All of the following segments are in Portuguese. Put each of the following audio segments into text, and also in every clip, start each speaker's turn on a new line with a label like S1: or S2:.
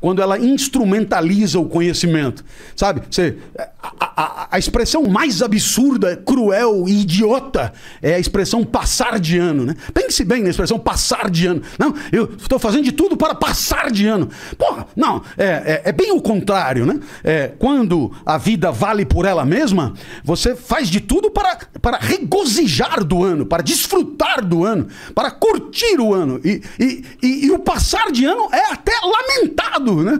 S1: quando ela instrumentaliza o conhecimento. Sabe? Você, a, a, a expressão mais absurda, cruel e idiota é a expressão passar de ano, né? Pense bem na expressão passar de ano. Não, eu estou fazendo de tudo para passar de ano. Porra, não, é, é, é bem o contrário, né? É, quando a vida vale por ela mesma, você faz de tudo para, para regozijar do ano, para desfrutar do ano, para curtir o ano. e, e, e, e o passar de ano é até lamentado né?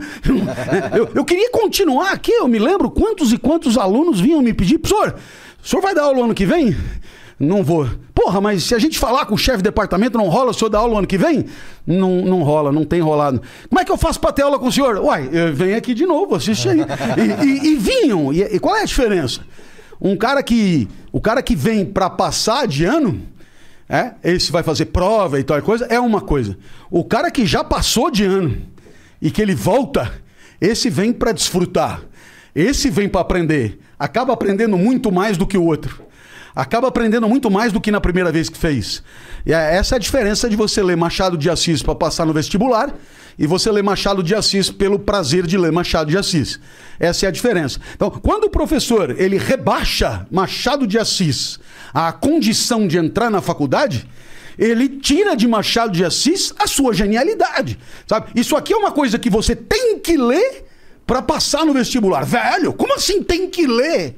S1: Eu, eu queria continuar aqui, eu me lembro quantos e quantos alunos vinham me pedir, professor, o senhor vai dar aula ano que vem? Não vou. Porra, mas se a gente falar com o chefe de departamento, não rola, o senhor dar aula ano que vem? Não, não rola, não tem rolado. Como é que eu faço para ter aula com o senhor? Uai, vem aqui de novo, assiste aí. E, e, e vinham. E, e, qual é a diferença? Um cara que. O cara que vem para passar de ano, é, esse vai fazer prova e tal coisa, é uma coisa. O cara que já passou de ano e que ele volta, esse vem para desfrutar, esse vem para aprender. Acaba aprendendo muito mais do que o outro. Acaba aprendendo muito mais do que na primeira vez que fez. E é, essa é a diferença de você ler Machado de Assis para passar no vestibular e você ler Machado de Assis pelo prazer de ler Machado de Assis. Essa é a diferença. Então, quando o professor ele rebaixa Machado de Assis à condição de entrar na faculdade, ele tira de Machado de Assis a sua genialidade, sabe? Isso aqui é uma coisa que você tem que ler para passar no vestibular. Velho, como assim tem que ler?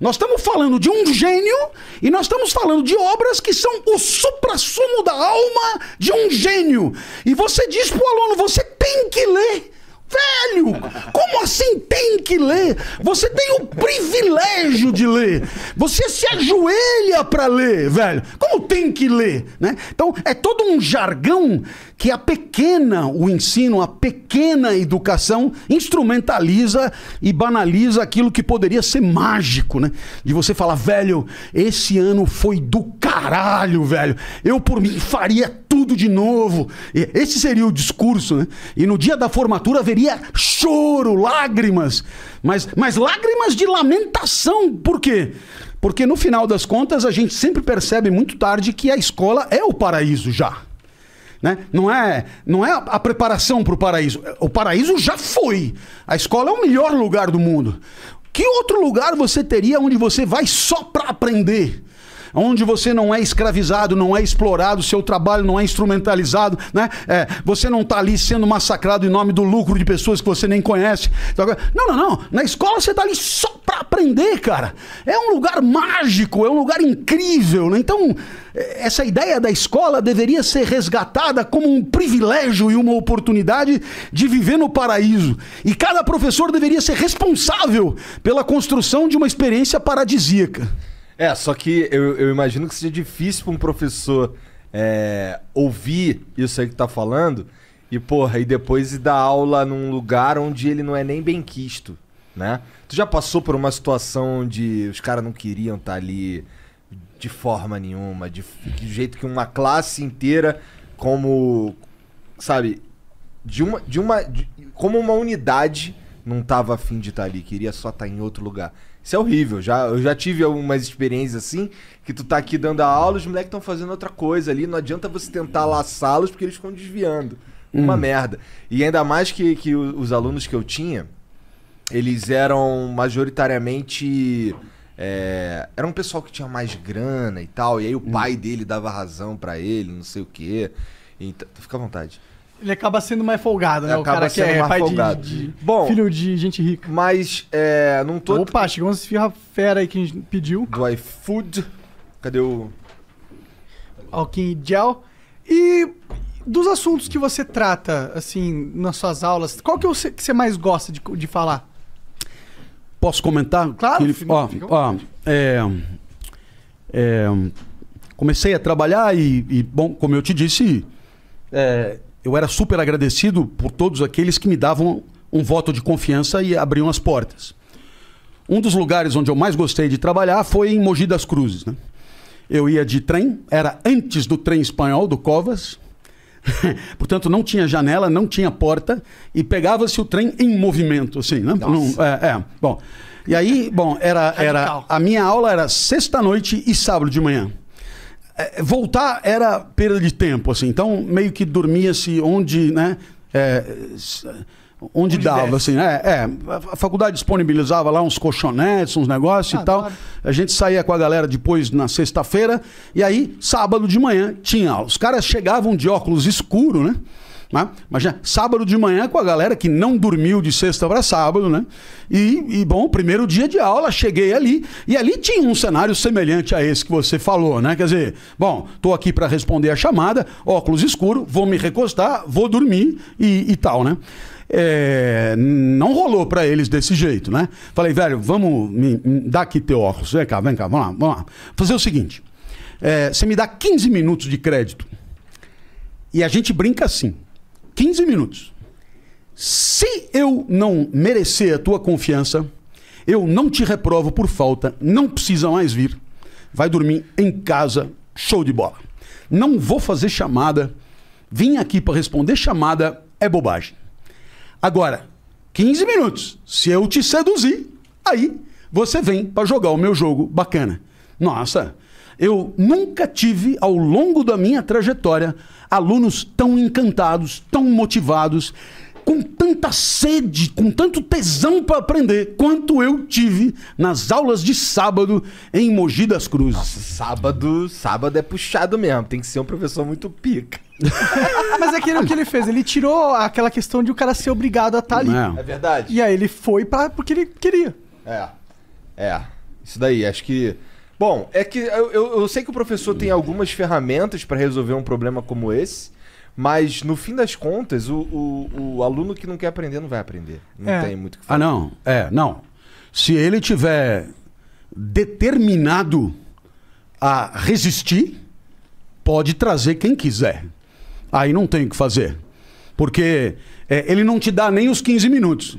S1: Nós estamos falando de um gênio e nós estamos falando de obras que são o suprassumo da alma de um gênio. E você diz pro aluno, você tem que ler. Velho, como assim tem que ler? Você tem o privilégio de ler. Você se ajoelha para ler, velho. Como tem que ler, né? Então, é todo um jargão que a pequena o ensino, a pequena educação instrumentaliza e banaliza aquilo que poderia ser mágico, né? De você falar, velho, esse ano foi do caralho, velho. Eu por mim faria tudo de novo. Esse seria o discurso, né? E no dia da formatura haveria choro, lágrimas, mas, mas lágrimas de lamentação. Por quê? Porque no final das contas a gente sempre percebe muito tarde que a escola é o paraíso já. Né? Não é não é a preparação para o paraíso. O paraíso já foi. A escola é o melhor lugar do mundo. Que outro lugar você teria onde você vai só para aprender? onde você não é escravizado, não é explorado, seu trabalho não é instrumentalizado, né? É, você não está ali sendo massacrado em nome do lucro de pessoas que você nem conhece. Então, não, não, não. Na escola você está ali só para aprender, cara. É um lugar mágico, é um lugar incrível. Né? Então, essa ideia da escola deveria ser resgatada como um privilégio e uma oportunidade de viver no paraíso. E cada professor deveria ser responsável pela construção de uma experiência paradisíaca.
S2: É, só que eu, eu imagino que seja difícil para um professor é, ouvir isso aí que tá falando e, porra, e depois ir dar aula num lugar onde ele não é nem bem quisto, né? Tu já passou por uma situação onde os caras não queriam estar tá ali de forma nenhuma, de, de jeito que uma classe inteira, como, sabe, de uma, de uma de, como uma unidade não tava afim de estar tá ali, queria só estar tá em outro lugar. Isso é horrível. Já, eu já tive algumas experiências assim, que tu tá aqui dando a aula, os moleques estão fazendo outra coisa ali. Não adianta você tentar laçá-los porque eles ficam desviando. Hum. Uma merda. E ainda mais que, que os alunos que eu tinha, eles eram majoritariamente. É, era um pessoal que tinha mais grana e tal. E aí o hum. pai dele dava razão para ele, não sei o quê. Então, fica à vontade.
S3: Ele acaba sendo mais folgado, né? o cara que é mais pai folgado. De, de Bom, filho de gente rica. Mas é, não tô. Opa, chegou uma fira fera aí que a gente pediu. Do iFood. Cadê o. Alquim Gel. E dos assuntos que você trata, assim, nas suas aulas, qual que, é o que você mais gosta de, de falar?
S1: Posso comentar? Claro. Ele, ó, ó, é, é, comecei a trabalhar e, e, bom, como eu te disse, é, eu era super agradecido por todos aqueles que me davam um voto de confiança e abriam as portas. Um dos lugares onde eu mais gostei de trabalhar foi em Mogi das Cruzes. Né? Eu ia de trem, era antes do trem espanhol, do Covas. Portanto, não tinha janela, não tinha porta e pegava-se o trem em movimento, assim, né? Não, é, é, bom. E aí, bom, era, era a minha aula era sexta noite e sábado de manhã. É, voltar era perda de tempo, assim. Então, meio que dormia-se onde, né? É, onde, onde, dava, assim. Né? É, é, a faculdade disponibilizava lá uns colchonetes, uns negócios ah, e tal. A gente saía com a galera depois na sexta-feira. E aí, sábado de manhã, tinha aula. Os caras chegavam de óculos escuro, né? Né? Imagina, sábado de manhã com a galera que não dormiu de sexta para sábado, né? E, e, bom, primeiro dia de aula, cheguei ali e ali tinha um cenário semelhante a esse que você falou, né? Quer dizer, bom, tô aqui para responder a chamada, óculos escuro, vou me recostar, vou dormir e, e tal, né? É, não rolou para eles desse jeito, né? Falei, velho, vamos me, me dar aqui teu óculos. Vem cá, vem cá, vamos lá, vamos lá. Fazer o seguinte: é, você me dá 15 minutos de crédito. E a gente brinca assim. 15 minutos. Se eu não merecer a tua confiança, eu não te reprovo por falta, não precisa mais vir. Vai dormir em casa, show de bola. Não vou fazer chamada. Vim aqui para responder chamada é bobagem. Agora, 15 minutos. Se eu te seduzir, aí você vem para jogar o meu jogo bacana. Nossa, eu nunca tive, ao longo da minha trajetória, alunos tão encantados, tão motivados, com tanta sede, com tanto tesão para aprender, quanto eu tive nas aulas de sábado em Mogi das Cruzes. Nossa,
S2: sábado, sábado é puxado mesmo. Tem que ser um professor
S3: muito pica. Mas é aquilo que ele fez, ele tirou aquela questão de o cara ser obrigado a estar tá ali. É. é verdade. E aí ele foi para porque ele queria.
S2: É. É. Isso daí, acho que Bom, é que eu, eu, eu sei que o professor tem algumas ferramentas para resolver um problema como esse, mas no fim das contas, o, o, o aluno que não quer aprender não vai aprender.
S1: Não é. tem muito o que fazer. Ah, não. É, não. Se ele tiver determinado a resistir, pode trazer quem quiser. Aí não tem o que fazer. Porque é, ele não te dá nem os 15 minutos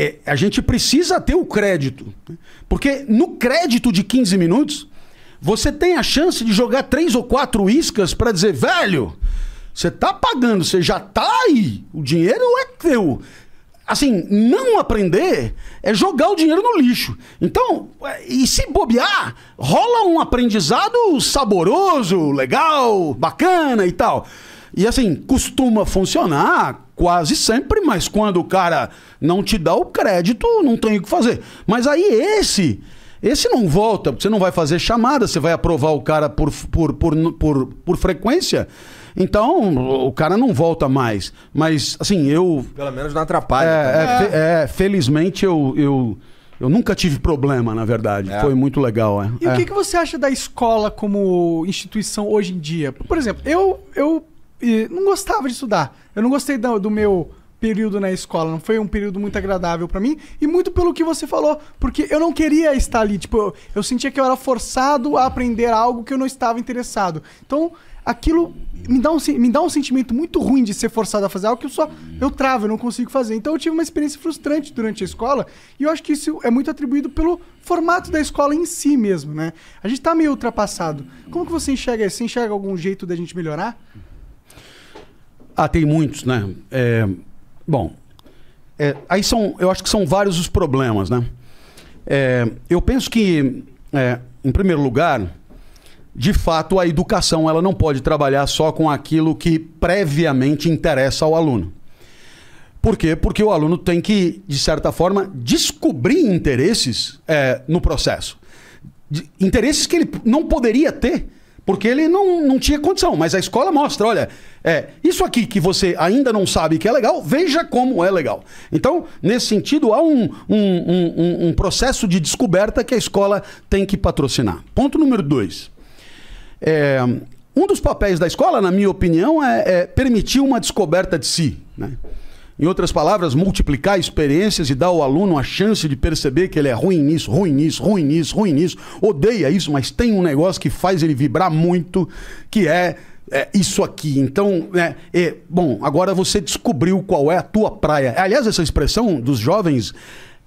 S1: é, a gente precisa ter o crédito. Né? Porque no crédito de 15 minutos, você tem a chance de jogar três ou quatro iscas para dizer, velho, você tá pagando, você já tá aí, o dinheiro é teu. Assim, não aprender é jogar o dinheiro no lixo. Então, é, e se bobear, rola um aprendizado saboroso, legal, bacana e tal. E assim, costuma funcionar quase sempre, mas quando o cara não te dá o crédito, não tem o que fazer. Mas aí esse, esse não volta, você não vai fazer chamada, você vai aprovar o cara por, por, por, por, por frequência. Então, o cara não volta mais. Mas, assim, eu. Pelo menos não atrapalha. É, né? é, é felizmente eu, eu, eu nunca tive problema, na verdade. É. Foi muito legal. É. E o que, é. que
S3: você acha da escola como instituição hoje em dia? Por exemplo, eu, eu não gostava de estudar. Eu não gostei do, do meu período na escola. Não foi um período muito agradável para mim. E muito pelo que você falou. Porque eu não queria estar ali. Tipo, eu, eu, sentia que eu era forçado a aprender algo que eu não estava interessado. Então, aquilo me dá um, me dá um sentimento muito ruim de ser forçado a fazer algo que eu só. Eu travo, eu não consigo fazer. Então, eu tive uma experiência frustrante durante a escola. E eu acho que isso é muito atribuído pelo formato da escola em si mesmo, né? A gente tá meio ultrapassado. Como que você enxerga isso? Você enxerga algum jeito da gente melhorar?
S1: Ah, tem muitos, né? É, bom, é, aí são, eu acho que são vários os problemas, né? É, eu penso que, é, em primeiro lugar, de fato a educação ela não pode trabalhar só com aquilo que previamente interessa ao aluno. Por quê? Porque o aluno tem que, de certa forma, descobrir interesses é, no processo. De, interesses que ele não poderia ter porque ele não, não tinha condição, mas a escola mostra, olha, é, isso aqui que você ainda não sabe que é legal, veja como é legal. Então, nesse sentido, há um, um, um, um processo de descoberta que a escola tem que patrocinar. Ponto número dois. É, um dos papéis da escola, na minha opinião, é, é permitir uma descoberta de si. Né? Em outras palavras, multiplicar experiências e dar ao aluno a chance de perceber que ele é ruim nisso, ruim nisso, ruim nisso, ruim nisso, odeia isso, mas tem um negócio que faz ele vibrar muito, que é, é isso aqui. Então, é, é, bom, agora você descobriu qual é a tua praia. Aliás, essa expressão dos jovens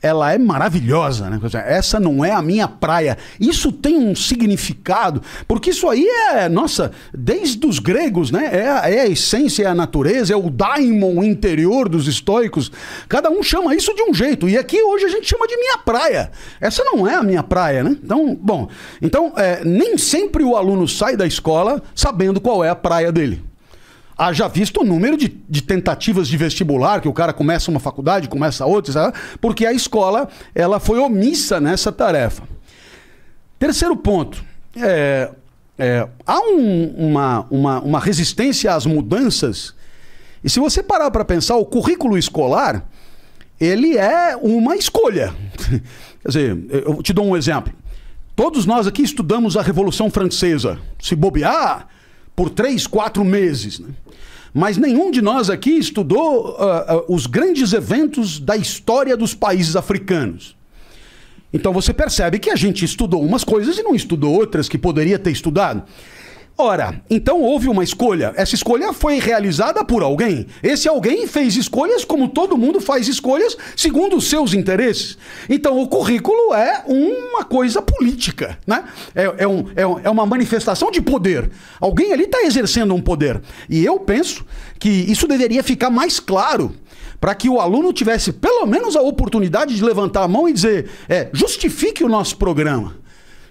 S1: ela é maravilhosa, né? Essa não é a minha praia. Isso tem um significado, porque isso aí é, nossa, desde os gregos, né? É, a, é a essência, é a natureza, é o daimon interior dos estoicos. Cada um chama isso de um jeito. E aqui hoje a gente chama de minha praia. Essa não é a minha praia, né? Então, bom. Então, é, nem sempre o aluno sai da escola sabendo qual é a praia dele. Haja visto o número de, de tentativas de vestibular, que o cara começa uma faculdade, começa outra, sabe? porque a escola ela foi omissa nessa tarefa. Terceiro ponto. É, é, há um, uma, uma, uma resistência às mudanças. E se você parar para pensar, o currículo escolar ele é uma escolha. Quer dizer, eu te dou um exemplo. Todos nós aqui estudamos a Revolução Francesa. Se bobear, por três, quatro meses. Né? Mas nenhum de nós aqui estudou uh, uh, os grandes eventos da história dos países africanos. Então você percebe que a gente estudou umas coisas e não estudou outras que poderia ter estudado. Ora, então houve uma escolha. Essa escolha foi realizada por alguém. Esse alguém fez escolhas como todo mundo faz escolhas, segundo os seus interesses. Então o currículo é uma coisa política, né? É, é, um, é, um, é uma manifestação de poder. Alguém ali está exercendo um poder. E eu penso que isso deveria ficar mais claro para que o aluno tivesse pelo menos a oportunidade de levantar a mão e dizer: é, justifique o nosso programa.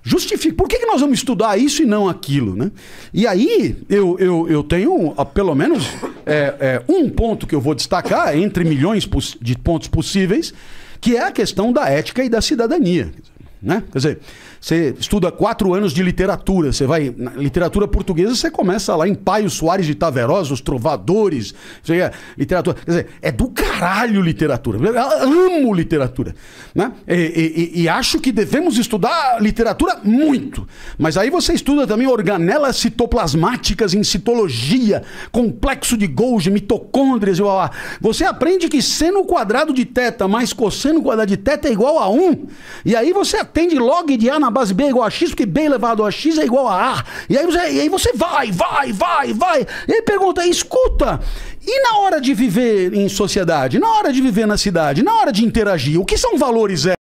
S1: Justifique. Por que, que nós vamos estudar isso e não aquilo? Né? E aí, eu, eu, eu tenho pelo menos é, é, um ponto que eu vou destacar, entre milhões de pontos possíveis, que é a questão da ética e da cidadania. Né? Quer dizer, você estuda quatro anos de literatura, você vai. literatura portuguesa, você começa lá em Paio Soares de Taveros, os Trovadores, você, literatura. Quer dizer, é do caralho literatura. Eu amo literatura. Né? E, e, e, acho que devemos estudar literatura muito. Mas aí você estuda também organelas citoplasmáticas em citologia, complexo de Golgi, mitocôndrias e lá, Você aprende que seno quadrado de teta mais cosseno quadrado de teta é igual a Um, e aí você Tende log de A na base B é igual a X, porque B elevado a X é igual a A. E aí você, e aí você vai, vai, vai, vai. E aí pergunta, escuta, e na hora de viver em sociedade, na hora de viver na cidade, na hora de interagir, o que são valores éticos?